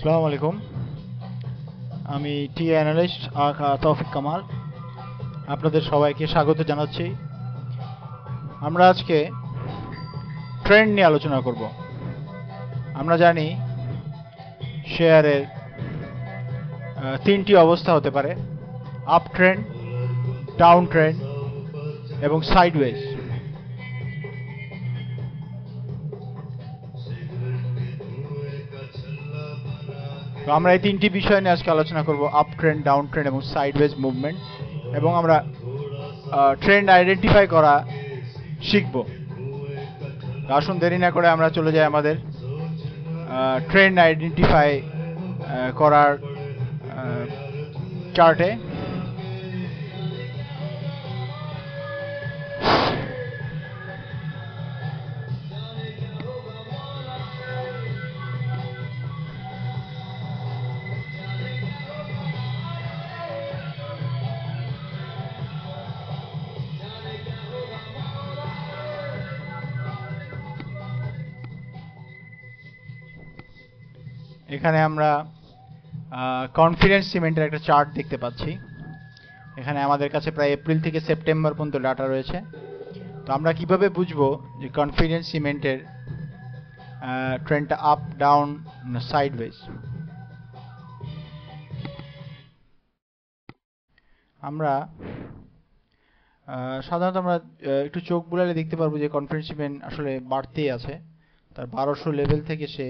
আসসালামু আলাইকুম আমি টি অ্যানালিস্ট তৌফিক কামাল আপনাদের সবাইকে স্বাগত জানাচ্ছি আমরা আজকে ট্রেন্ড নিয়ে আলোচনা করব আমরা জানি শেয়ারের তিনটি অবস্থা হতে পারে আপ ট্রেন্ড ডাউন ট্রেন্ড এবং সাইডওয়েজ তো আমরা এই তিনটি বিষয় নিয়ে আজকে আলোচনা করব আপ ট্রেন্ড ডাউন ট্রেন্ড এবং সাইডওয়েজ মুভমেন্ট এবং আমরা ট্রেন্ড আইডেন্টিফাই করা শিখব আসুন দেরি না করে আমরা চলে যাই আমাদের ট্রেন্ড আইডেন্টিফাই করার চার্টে এখানে আমরা কনফিডেন্স সিমেন্টের একটা চার্ট দেখতে পাচ্ছি এখানে আমাদের কাছে প্রায় এপ্রিল থেকে সেপ্টেম্বর পর্যন্ত ডাটা রয়েছে তো আমরা কিভাবে বুঝবো যে কনফিডেন্স সিমেন্টের ট্রেন্ডটা আপ ডাউন সাইডওয়েজ আমরা সাধারণত আমরা একটু চোখ বুলালে দেখতে পারবো যে কনফিডেন্স সিমেন্ট আসলে বাড়তেই আছে তার বারোশো লেভেল থেকে সে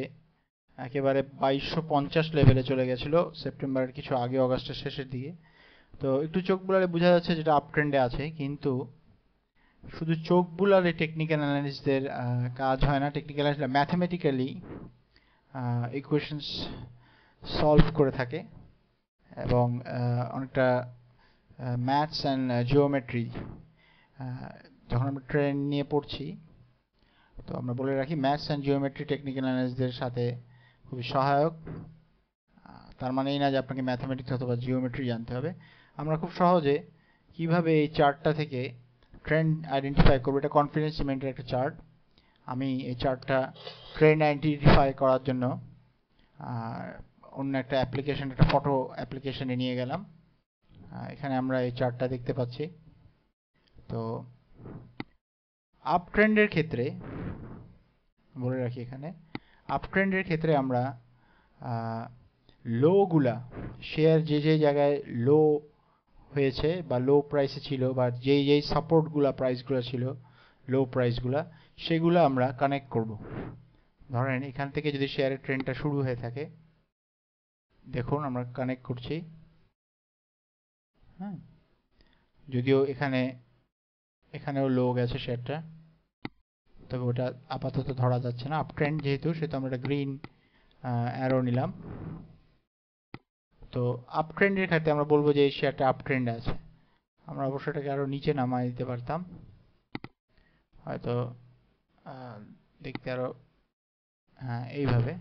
একেবারে বাইশশো পঞ্চাশ লেভেলে চলে গেছিলো সেপ্টেম্বরের কিছু আগে অগাস্টের শেষের দিকে তো একটু চোখ বুলালে বোঝা যাচ্ছে যেটা আপ ট্রেন্ডে আছে কিন্তু শুধু চোখ বুলালে টেকনিক্যাল অ্যানালিস্টদের কাজ হয় না টেকনিক্যাল অ্যানালিস্টরা ম্যাথমেটিক্যালি ইকুয়েশনস সলভ করে থাকে এবং অনেকটা ম্যাথস অ্যান্ড জিওমেট্রি যখন আমরা ট্রেন নিয়ে পড়ছি তো আমরা বলে রাখি ম্যাথস অ্যান্ড জিওমেট্রি টেকনিক্যাল অ্যানালিস্টদের সাথে খুবই সহায়ক তার মানে এই না যে আপনাকে ম্যাথামেটিক্স অথবা জিওমেট্রি জানতে হবে আমরা খুব সহজে কিভাবে এই চার্টটা থেকে ট্রেন্ড আইডেন্টিফাই করবো এটা কনফিডেন্স সিমেন্টের একটা চার্ট আমি এই চার্টটা ট্রেন্ড আইডেন্টিফাই করার জন্য অন্য একটা অ্যাপ্লিকেশান একটা ফটো অ্যাপ্লিকেশনে নিয়ে গেলাম এখানে আমরা এই চার্টটা দেখতে পাচ্ছি তো আপ ট্রেন্ডের ক্ষেত্রে বলে রাখি এখানে আপট্রেন্ডের ক্ষেত্রে আমরা লোগুলা শেয়ার যে যে জায়গায় লো হয়েছে বা লো প্রাইসে ছিল বা যেই যেই সাপোর্টগুলা প্রাইসগুলো ছিল লো প্রাইসগুলা সেগুলো আমরা কানেক্ট করব ধরেন এখান থেকে যদি শেয়ারের ট্রেনটা শুরু হয়ে থাকে দেখুন আমরা কানেক্ট করছি হ্যাঁ যদিও এখানে এখানেও লো গেছে শেয়ারটা তবে ওটা আপাতত ধরা যাচ্ছে না আপ ট্রেন্ড যেহেতু সেহেতু আমরা একটা গ্রিন অ্যারো নিলাম তো আপট্রেন্ডের ক্ষেত্রে আমরা বলবো যে এই শেয়ারটা আপট্রেন্ড আছে আমরা অবশ্য এটাকে আরও নিচে নামায় দিতে পারতাম হয়তো দেখতে আরও হ্যাঁ এইভাবে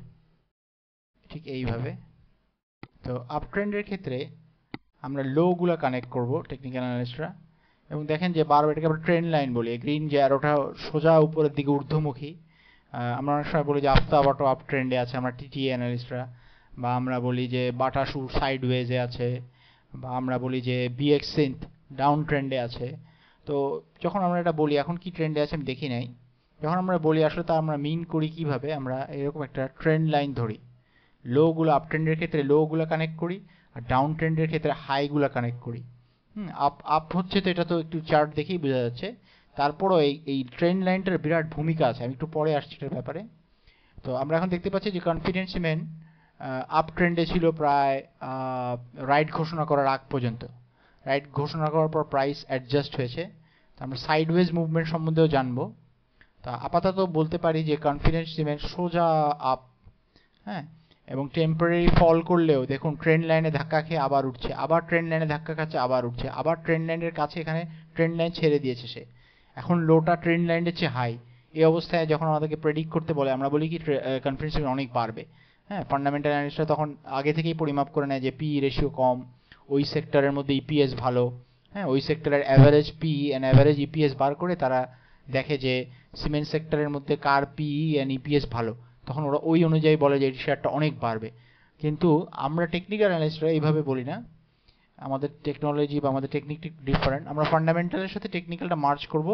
ঠিক এইভাবে তো আপট্রেন্ডের ক্ষেত্রে আমরা লোগুলো কানেক্ট করব টেকনিক্যাল অ্যানালিস্টরা এবং দেখেন যে বারো এটাকে আমরা ট্রেন লাইন বলি গ্রিন যে অ্যারোটা সোজা উপরের দিকে ঊর্ধ্বমুখী আমরা অনেক সময় বলি যে আফতাব অটো আপ ট্রেন্ডে আছে আমরা টিটি অ্যানালিস্টরা বা আমরা বলি যে বাটাসু সাইড ওয়েজে আছে বা আমরা বলি যে বিএক্স ডাউন ট্রেন্ডে আছে তো যখন আমরা এটা বলি এখন কি ট্রেন্ডে আছে আমি দেখি নাই যখন আমরা বলি আসলে তা আমরা মিন করি কিভাবে আমরা এরকম একটা ট্রেন্ড লাইন ধরি লোগুলো আপ ট্রেন্ডের ক্ষেত্রে লোগুলো কানেক্ট করি আর ডাউন ট্রেন্ডের ক্ষেত্রে হাইগুলো কানেক্ট করি হুম আপ আপ হচ্ছে তো এটা তো একটু চার্ট দেখেই বোঝা যাচ্ছে তারপরও এই এই ট্রেন্ড লাইনটার বিরাট ভূমিকা আছে আমি একটু পরে আসছি এটার ব্যাপারে তো আমরা এখন দেখতে পাচ্ছি যে কনফিডেন্স মেন আপ ট্রেন্ডে ছিল প্রায় রাইট ঘোষণা করার আগ পর্যন্ত রাইট ঘোষণা করার পর প্রাইস অ্যাডজাস্ট হয়েছে তো আমরা সাইডওয়েজ মুভমেন্ট সম্বন্ধেও জানবো তা আপাতত বলতে পারি যে কনফিডেন্স সিমেন্ট সোজা আপ হ্যাঁ এবং টেম্পোরারি ফল করলেও দেখুন ট্রেন লাইনে ধাক্কা খেয়ে আবার উঠছে আবার ট্রেন লাইনে ধাক্কা খাচ্ছে আবার উঠছে আবার ট্রেন লাইনের কাছে এখানে ট্রেন লাইন ছেড়ে দিয়েছে সে এখন লোটা ট্রেন লাইনের চেয়ে হাই এই অবস্থায় যখন আমাদেরকে প্রেডিক্ট করতে বলে আমরা বলি কি কনফিডেন্স অনেক বাড়বে হ্যাঁ ফান্ডামেন্টাল অ্যানালিস্টরা তখন আগে থেকেই পরিমাপ করে নেয় যে পি রেশিও কম ওই সেক্টরের মধ্যে ইপিএস e ভালো হ্যাঁ ওই সেক্টরের average P and average EPS বার করে তারা দেখে যে সিমেন্ট সেক্টরের মধ্যে কার পিই অ্যান্ড ইপিএস ভালো তখন ওরা ওই অনুযায়ী বলে যে এই শেয়ারটা অনেক বাড়বে কিন্তু আমরা টেকনিক্যাল অ্যানালিস্টরা এইভাবে বলি না আমাদের টেকনোলজি বা আমাদের টেকনিক ডিফারেন্ট আমরা ফান্ডামেন্টালের সাথে টেকনিক্যালটা মার্চ করব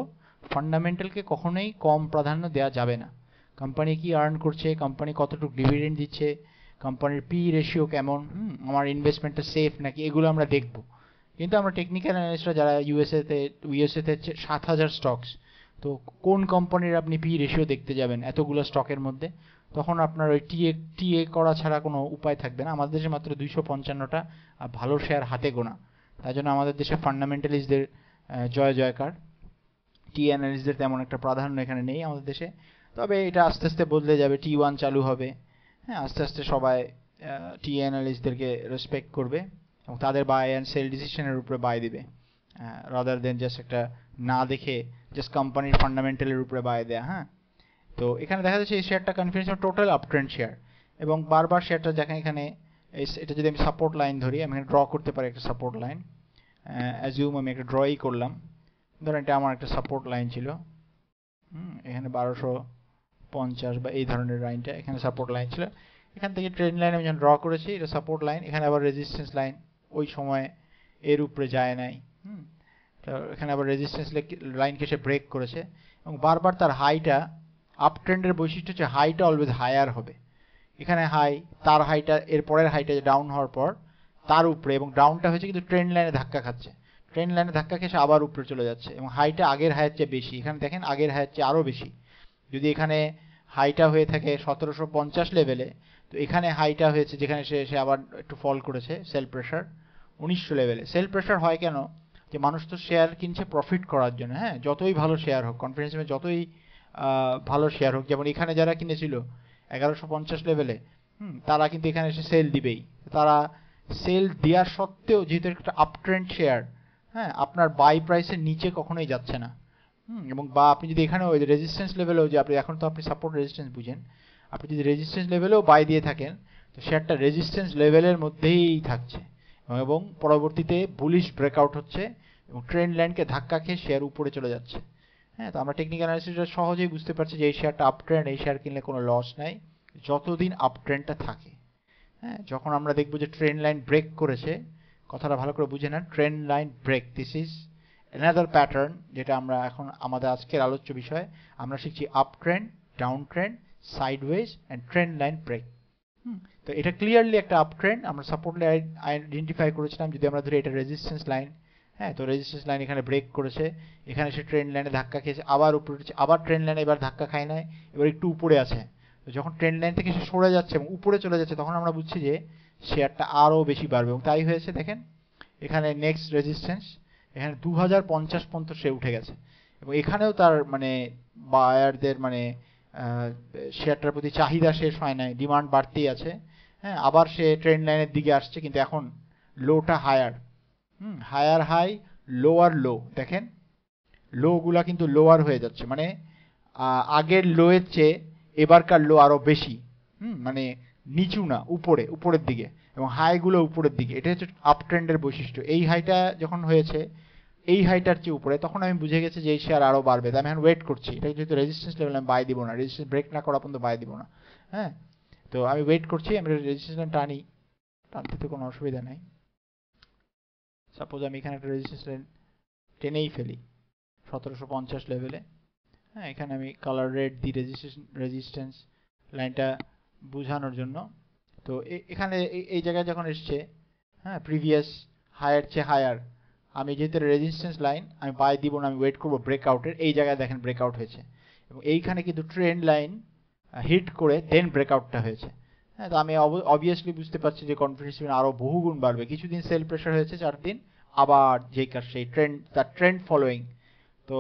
ফান্ডামেন্টালকে কখনোই কম প্রাধান্য দেওয়া যাবে না কোম্পানি কি আর্ন করছে কোম্পানি কতটুকু ডিভিডেন্ড দিচ্ছে কোম্পানির পি রেশিও কেমন আমার ইনভেস্টমেন্টটা সেফ নাকি এগুলো আমরা দেখব কিন্তু আমরা টেকনিক্যাল অ্যানালিস্টরা যারা ইউএসএতে ইউএসএতে সাত হাজার স্টকস তো কোন কোম্পানির আপনি পি রেশিও দেখতে যাবেন এতগুলো স্টকের মধ্যে তখন আপনার ওই টিএ টিএ করা ছাড়া কোনো উপায় থাকবে না আমাদের দেশে মাত্র দুইশো পঞ্চান্নটা ভালো শেয়ার হাতে গোনা তাই জন্য আমাদের দেশে ফান্ডামেন্টালিস্টদের জয় জয়কার টি অ্যানালিস্টদের তেমন একটা প্রাধান্য এখানে নেই আমাদের দেশে তবে এটা আস্তে আস্তে বদলে যাবে টি ওয়ান চালু হবে হ্যাঁ আস্তে আস্তে সবাই টি অ্যানালিস্টদেরকে রেসপেক্ট করবে এবং তাদের বাই অ্যান্ড সেল ডিসিশনের উপরে বাই দিবে রাদার দেন জাস্ট একটা না দেখে জাস্ট কোম্পানির ফান্ডামেন্টালের উপরে বাই দেয়া হ্যাঁ তো এখানে দেখা যাচ্ছে এই শেয়ারটা confidence total up trend share এবং বারবার শেয়ারটা দেখেন এখানে এটা যদি আমি সাপোর্ট লাইন ধরি আমি এখানে ড্র করতে পারি একটা সাপোর্ট লাইন অ্যাজিউম আমি একটা ড্রই করলাম ধরেন এটা আমার একটা সাপোর্ট লাইন ছিল এখানে বারোশো পঞ্চাশ বা এই ধরনের লাইনটা এখানে সাপোর্ট লাইন ছিল এখান থেকে ট্রেন লাইন আমি যখন ড্র করেছি এটা সাপোর্ট লাইন এখানে আবার রেজিস্ট্যান্স লাইন ওই সময় এর উপরে যায় নাই হুম এখানে আবার রেজিস্ট্যান্স লাইনকে সে ব্রেক করেছে এবং বারবার তার হাইটা আপট্রেন্ডের বৈশিষ্ট্য হচ্ছে হাইটা অলওয়েজ হায়ার হবে এখানে হাই তার হাইটা এর পরের হাইটা ডাউন হওয়ার পর তার উপরে এবং ডাউনটা হয়েছে কিন্তু ট্রেন লাইনে ধাক্কা খাচ্ছে ট্রেন লাইনে ধাক্কা খেয়ে আবার উপরে চলে যাচ্ছে এবং হাইটা আগের হায়ের চেয়ে বেশি এখানে দেখেন আগের হায়ের চেয়ে আরও বেশি যদি এখানে হাইটা হয়ে থাকে সতেরোশো পঞ্চাশ লেভেলে তো এখানে হাইটা হয়েছে যেখানে সে সে আবার একটু ফল করেছে সেল প্রেশার উনিশশো লেভেলে সেল প্রেশার হয় কেন যে মানুষ তো শেয়ার কিনছে প্রফিট করার জন্য হ্যাঁ যতই ভালো শেয়ার হোক কনফিডেন্স যতই ভালো শেয়ার হোক যেমন এখানে যারা কিনেছিল এগারোশো পঞ্চাশ লেভেলে হুম তারা কিন্তু এখানে এসে সেল দিবেই তারা সেল দেওয়া সত্ত্বেও যেহেতু একটা আপট্রেন্ড শেয়ার হ্যাঁ আপনার বাই প্রাইসের নিচে কখনোই যাচ্ছে না হুম এবং বা আপনি যদি এখানেও রেজিস্ট্যান্স লেভেলেও যে আপনি এখন তো আপনি সাপোর্ট রেজিস্ট্যান্স বুঝেন আপনি যদি রেজিস্ট্যান্স লেভেলেও বাই দিয়ে থাকেন তো শেয়ারটা রেজিস্ট্যান্স লেভেলের মধ্যেই থাকছে এবং পরবর্তীতে বুলিশ ব্রেকআউট হচ্ছে এবং ট্রেন ল্যান্ডকে ধাক্কা খেয়ে শেয়ার উপরে চলে যাচ্ছে হ্যাঁ তো আমরা টেকনিক্যাল অ্যানালিসিসটা সহজেই বুঝতে পারছি যে এই শেয়ারটা আপ ট্রেন্ড এই শেয়ার কিনলে কোনো লস নাই যতদিন আপ ট্রেন্ডটা থাকে হ্যাঁ যখন আমরা দেখবো যে ট্রেন্ড লাইন ব্রেক করেছে কথাটা ভালো করে বুঝে নেন trend line break this is another pattern যেটা আমরা এখন আমাদের আজকের আলোচ্য বিষয় আমরা শিখছি up trend down trend sideways and trend line break তো এটা ক্লিয়ারলি একটা আপ ট্রেন্ড আমরা সাপোর্টলি আইডেন্টিফাই করেছিলাম যদি আমরা ধরি এটা রেজিস্ট্যান্স লাইন হ্যাঁ তো রেজিস্ট্রেস লাইন এখানে ব্রেক করেছে এখানে সে ট্রেন লাইনে ধাক্কা খেয়েছে আবার উপরে উঠেছে আবার ট্রেন লাইনে এবার ধাক্কা খায় নাই এবার একটু উপরে আছে তো যখন ট্রেন লাইন থেকে সে সরে যাচ্ছে এবং উপরে চলে যাচ্ছে তখন আমরা বুঝছি যে শেয়ারটা আরও বেশি বাড়বে এবং তাই হয়েছে দেখেন এখানে নেক্সট রেজিস্ট্যান্স এখানে দু হাজার পঞ্চাশ পর্যন্ত সে উঠে গেছে এবং এখানেও তার মানে বায়ারদের মানে শেয়ারটার প্রতি চাহিদা শেষ হয় নাই ডিমান্ড বাড়তেই আছে হ্যাঁ আবার সে ট্রেন লাইনের দিকে আসছে কিন্তু এখন লোটা higher hmm higher high lower low দেখেন লোগুলা কিন্তু লোয়ার হয়ে যাচ্ছে মানে আগের লোয়ের চেয়ে এবারকার লো আরও বেশি মানে নিচু না উপরে উপরের দিকে এবং হাইগুলো উপরের দিকে এটা হচ্ছে আপ ট্রেন্ডের বৈশিষ্ট্য এই হাইটা যখন হয়েছে এই হাইটার চেয়ে উপরে তখন আমি বুঝে গেছি যে এই শেয়ার আরও বাড়বে আমি এখন ওয়েট করছি এটা যেহেতু রেজিস্ট্যান্স লেভেল আমি বাই দিব না রেজিস্ট্যান্স ব্রেক না করা পর্যন্ত বাই দিব না হ্যাঁ তো আমি ওয়েট করছি আমি রেজিস্ট্রেশন টানি টানতে তো কোনো অসুবিধা নেই সাপোজ আমি এখানে একটা রেজিস্ট্রেশন লাইন টেনেই ফেলি সতেরোশো পঞ্চাশ লেভেলে হ্যাঁ এখানে আমি কালার রেড দিই রেজিস্ট্রেশন রেজিস্ট্যান্স লাইনটা বোঝানোর জন্য তো এখানে এই জায়গায় যখন এসছে হ্যাঁ প্রিভিয়াস হায়ার চেয়ে হায়ার আমি যেহেতু রেজিস্ট্যান্স লাইন আমি বাই দিব না আমি ওয়েট করবো ব্রেকআউটের এই জায়গায় দেখেন ব্রেকআউট হয়েছে এবং এইখানে কিন্তু ট্রেন লাইন হিট করে দেন ব্রেকআউটটা হয়েছে হ্যাঁ তো আমি অবভিয়াসলি বুঝতে পারছি যে কনফিডেন্স ইভেন আরও বহুগুণ বাড়বে কিছুদিন সেল প্রেশার হয়েছে চার দিন আবার যেই কার সেই ট্রেন্ড তার ট্রেন্ড ফলোয়িং তো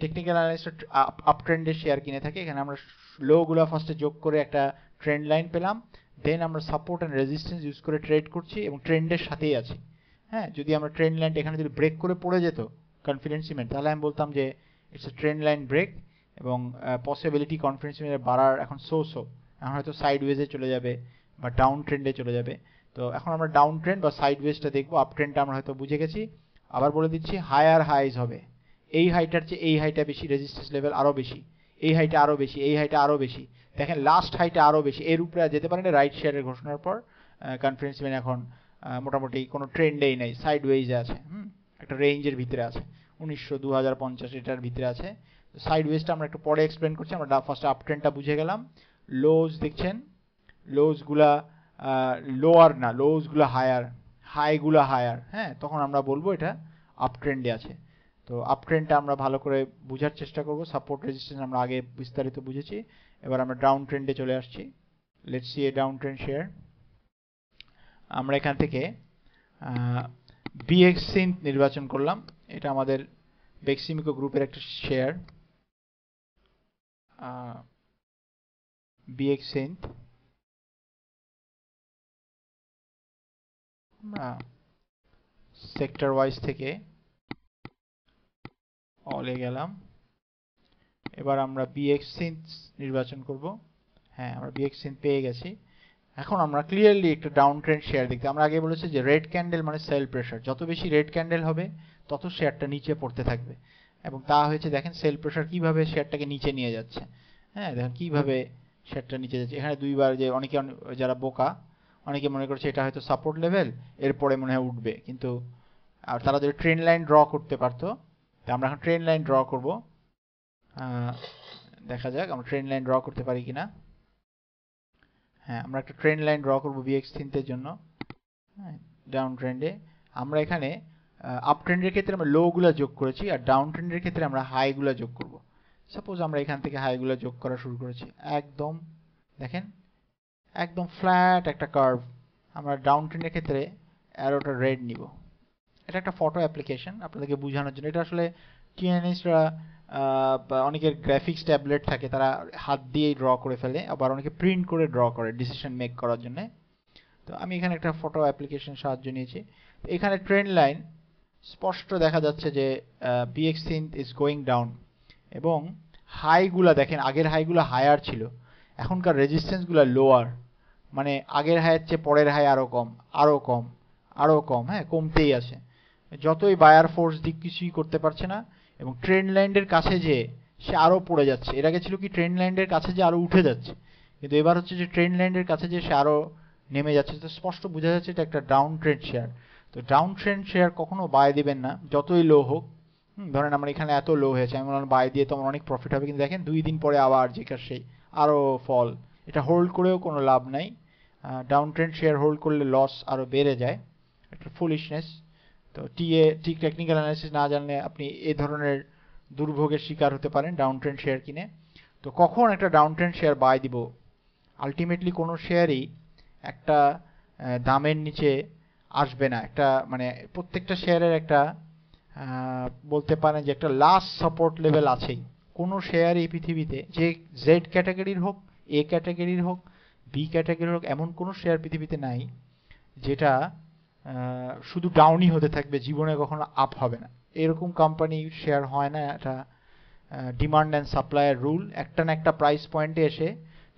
টেকনিক্যাল অ্যানালিস্টরা আপ ট্রেন্ডে শেয়ার কিনে থাকে এখানে আমরা লোগুলো ফার্স্টে যোগ করে একটা ট্রেন্ড লাইন পেলাম দেন আমরা সাপোর্ট অ্যান্ড রেজিস্ট্যান্স ইউজ করে ট্রেড করছি এবং ট্রেন্ডের সাথেই আছি হ্যাঁ যদি আমরা ট্রেন্ড লাইনটা এখানে যদি ব্রেক করে পড়ে যেত কনফিডেন্স ইমেন্ট তাহলে আমি বলতাম যে it's a trend line break এবং পসিবিলিটি কনফিডেন্স ইমেন্টের বাড়ার এখন সো সো এখন হয়তো সাইড ওয়েজে চলে যাবে বা ডাউন ট্রেন্ডে চলে যাবে তো এখন আমরা ডাউন ট্রেন্ড বা সাইড ওয়েজটা আপ ট্রেন্ডটা আমরা হয়তো বুঝে গেছি আবার বলে দিচ্ছি হায়ার হাইজ হবে এই হাইটার চেয়ে এই হাইটা বেশি রেজিস্ট্যান্স লেভেল আরও বেশি এই হাইটা আরও বেশি এই হাইটা আরও বেশি দেখেন লাস্ট হাইটা আরও বেশি এর উপরে যেতে পারেন রাইট শেয়ারের ঘোষণার পর কনফারেন্স ম্যান এখন মোটামুটি কোনো ট্রেন্ডেই নেই সাইড ওয়েজে আছে হুম একটা রেঞ্জের ভিতরে আছে উনিশশো দু হাজার পঞ্চাশ এটার ভিতরে আছে সাইড ওয়েজটা আমরা একটু পরে এক্সপ্লেন করছি আমরা ফার্স্ট আপ ট্রেন্ডটা বুঝে গেলাম লোজ দেখছেন লোজগুলা লোয়ার না লোজগুলা হায়ার হাইগুলা হায়ার হ্যাঁ তখন আমরা বলবো এটা আপ ট্রেন্ডে আছে তো আপ ট্রেন্ডটা আমরা ভালো করে বোঝার চেষ্টা করব সাপোর্ট রেজিস্ট্রেশন আমরা আগে বিস্তারিত বুঝেছি এবার আমরা ডাউন ট্রেন্ডে চলে আসছি let see a down trend share আমরা এখান থেকে বিএক্সিন নির্বাচন করলাম এটা আমাদের বেক্সিমিকো গ্রুপের একটা শেয়ার bxn সেক্টর ওয়াইজ থেকে অলে গেলাম এবার আমরা bxn নির্বাচন করব হ্যাঁ আমরা bxn পেয়ে গেছি এখন আমরা ক্লিয়ারলি একটা ডাউন ট্রেন্ড শেয়ার দেখতে আমরা আগে বলেছি যে রেড ক্যান্ডেল মানে সেল প্রেশার যত বেশি রেড ক্যান্ডেল হবে তত শেয়ারটা নিচে পড়তে থাকবে এবং তা হয়েছে দেখেন সেল প্রেশার কিভাবে শেয়ারটাকে নিচে নিয়ে যাচ্ছে হ্যাঁ দেখেন কিভাবে শেডটা নিচে যাচ্ছে এখানে দুইবার যে অনেকে যারা বোকা অনেকে মনে করছে এটা হয়তো সাপোর্ট লেভেল এরপরে মনে হয় উঠবে কিন্তু আর তারা যদি ট্রেন লাইন ড্র করতে পারতো তা আমরা এখন ট্রেন লাইন ড্র করব দেখা যাক আমরা ট্রেন লাইন ড্র করতে পারি কিনা হ্যাঁ আমরা একটা ট্রেন লাইন ড্র করবো বিএক্স থিনতের জন্য ডাউন হ্যাঁ, ট্রেন্ডে আমরা এখানে আপ ট্রেন্ডের ক্ষেত্রে আমরা লোগুলো যোগ করেছি আর ডাউন ট্রেন্ডের ক্ষেত্রে আমরা হাইগুলো যোগ করব সাপোজ আমরা এখান থেকে হাইগুলো যোগ করা শুরু করেছি একদম দেখেন একদম ফ্ল্যাট একটা কার্ভ আমরা ডাউন ট্রেনের ক্ষেত্রে অ্যারোটা রেড নিব এটা একটা ফটো অ্যাপ্লিকেশন আপনাদেরকে বোঝানোর জন্য এটা আসলে টিএনএসরা অনেকের গ্রাফিক্স ট্যাবলেট থাকে তারা হাত দিয়েই ড্র করে ফেলে আবার অনেকে প্রিন্ট করে ড্র করে ডিসিশন মেক করার জন্য তো আমি এখানে একটা ফটো অ্যাপ্লিকেশন সাহায্য নিয়েছি এখানে ট্রেন লাইন স্পষ্ট দেখা যাচ্ছে যে বিএক্স ইজ গোয়িং ডাউন এবং হাইগুলা দেখেন আগের হাইগুলো হায়ার ছিল এখনকার রেজিস্ট্যান্সগুলো লোয়ার মানে আগের হায়ের চেয়ে পরের হাই আরও কম আরও কম আরও কম হ্যাঁ কমতেই আছে যতই বায়ার ফোর্স দিক কিছুই করতে পারছে না এবং ট্রেন ল্যান্ডের কাছে যে সে আরও পড়ে যাচ্ছে এর আগে ছিল কি ট্রেন ল্যান্ডের কাছে যে আরও উঠে যাচ্ছে কিন্তু এবার হচ্ছে যে ট্রেন ল্যান্ডের কাছে যে সে আরও নেমে যাচ্ছে তো স্পষ্ট বোঝা যাচ্ছে এটা একটা ডাউন ট্রেন্ড শেয়ার তো ডাউন ট্রেন্ড শেয়ার কখনও বায় দেবেন না যতই লো হোক ধরেন আমার এখানে এত লো হয়েছে আমি বললাম বাই দিয়ে তো আমার অনেক প্রফিট হবে কিন্তু দেখেন দুই দিন পরে আবার যেখানে সেই আরও ফল এটা হোল্ড করেও কোনো লাভ নাই ডাউন ট্রেন্ড শেয়ার হোল্ড করলে লস আরও বেড়ে যায় একটা ফুলিশনেস তো টিএ ঠিক টেকনিক্যাল অ্যানালিসিস না জানলে আপনি এ ধরনের দুর্ভোগের শিকার হতে পারেন ডাউন ট্রেন্ড শেয়ার কিনে তো কখন একটা ডাউন ট্রেন্ড শেয়ার বাই দিব আলটিমেটলি কোনো শেয়ারই একটা দামের নিচে আসবে না একটা মানে প্রত্যেকটা শেয়ারের একটা বলতে পারেন যে একটা লাস্ট সাপোর্ট লেভেল আছেই কোনো শেয়ার এই পৃথিবীতে যে জেড ক্যাটাগরির হোক এ ক্যাটাগরির হোক বি ক্যাটাগরির হোক এমন কোনো শেয়ার পৃথিবীতে নাই যেটা শুধু ডাউনই হতে থাকবে জীবনে কখনো আপ হবে না এরকম কোম্পানি শেয়ার হয় না এটা ডিমান্ড অ্যান্ড সাপ্লাইয়ের রুল একটা না একটা প্রাইস পয়েন্টে এসে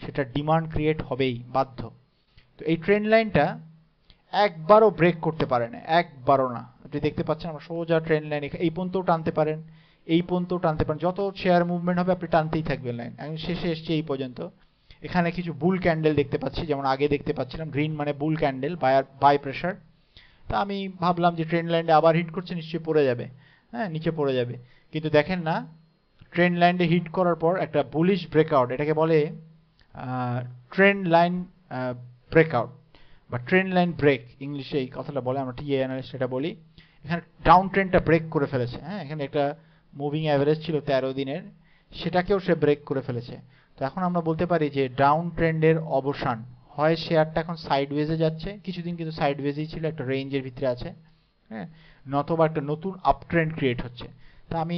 সেটা ডিমান্ড ক্রিয়েট হবেই বাধ্য তো এই ট্রেন লাইনটা একবারও ব্রেক করতে পারে না একবারও না আপনি দেখতে পাচ্ছেন আমরা সোজা ট্রেন লাইন এই পর্যন্তও টানতে পারেন এই পর্যন্ত টানতে পারেন যত শেয়ার মুভমেন্ট হবে আপনি টানতেই থাকবেন লাইন আমি শেষে এসছি এই পর্যন্ত এখানে কিছু বুল ক্যান্ডেল দেখতে পাচ্ছি যেমন আগে দেখতে পাচ্ছিলাম গ্রিন মানে bull candle buyer buy pressure তা আমি ভাবলাম যে ট্রেন লাইনে আবার হিট করছে নিশ্চয়ই পড়ে যাবে হ্যাঁ নিচে পড়ে যাবে কিন্তু দেখেন না ট্রেন লাইনে হিট করার পর একটা বুলিশ ব্রেকআউট এটাকে বলে ট্রেন লাইন ব্রেকআউট বা ট্রেন লাইন ব্রেক ইংলিশে এই কথাটা বলে আমরা টিএ অ্যানালিস্ট এটা বলি এখানে ডাউন ট্রেন্ডটা ব্রেক করে ফেলেছে হ্যাঁ এখানে একটা মুভিং অ্যাভারেজ ছিল তেরো দিনের সেটাকেও সে ব্রেক করে ফেলেছে তো এখন আমরা বলতে পারি যে ডাউন ট্রেন্ডের অবসান হয় শেয়ারটা এখন সাইডওয়েজে যাচ্ছে কিছুদিন কিন্তু সাইডওয়েজেই ছিল একটা রেঞ্জের ভিতরে আছে হ্যাঁ নতবা একটা নতুন আপ ট্রেন্ড ক্রিয়েট হচ্ছে তা আমি